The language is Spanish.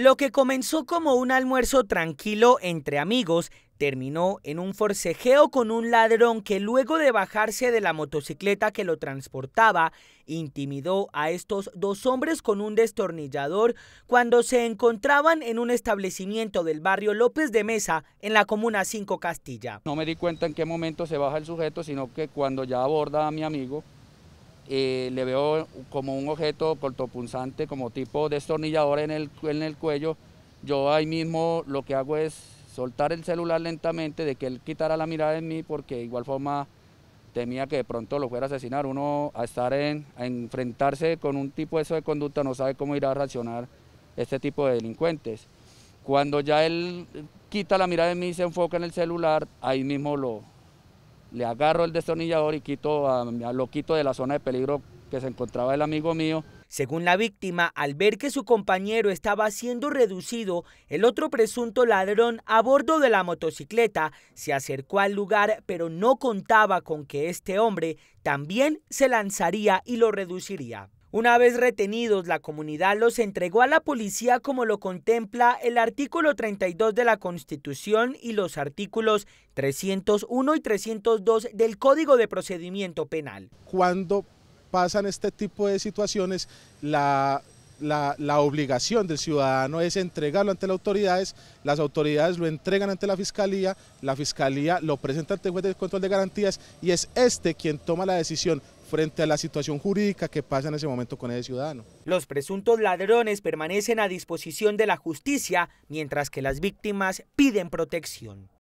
Lo que comenzó como un almuerzo tranquilo entre amigos terminó en un forcejeo con un ladrón que luego de bajarse de la motocicleta que lo transportaba, intimidó a estos dos hombres con un destornillador cuando se encontraban en un establecimiento del barrio López de Mesa en la comuna 5 Castilla. No me di cuenta en qué momento se baja el sujeto, sino que cuando ya aborda a mi amigo, eh, le veo como un objeto cortopunzante, como tipo destornillador en el, en el cuello. Yo ahí mismo lo que hago es soltar el celular lentamente, de que él quitara la mirada en mí, porque de igual forma temía que de pronto lo fuera a asesinar. Uno a estar en, a enfrentarse con un tipo de eso de conducta no sabe cómo irá a reaccionar este tipo de delincuentes. Cuando ya él quita la mirada de mí y se enfoca en el celular, ahí mismo lo, le agarro el destornillador y quito a, lo quito de la zona de peligro que se encontraba el amigo mío. Según la víctima, al ver que su compañero estaba siendo reducido, el otro presunto ladrón a bordo de la motocicleta se acercó al lugar, pero no contaba con que este hombre también se lanzaría y lo reduciría. Una vez retenidos, la comunidad los entregó a la policía como lo contempla el artículo 32 de la Constitución y los artículos 301 y 302 del Código de Procedimiento Penal. Cuando pasan este tipo de situaciones, la, obligación del ciudadano es entregarlo ante las autoridades, las autoridades lo entregan ante la fiscalía, la fiscalía lo presenta ante el juez de control de garantías y es este quien toma la decisión frente a la situación jurídica que pasa en ese momento con ese ciudadano. Los presuntos ladrones permanecen a disposición de la justicia, mientras que las víctimas piden protección.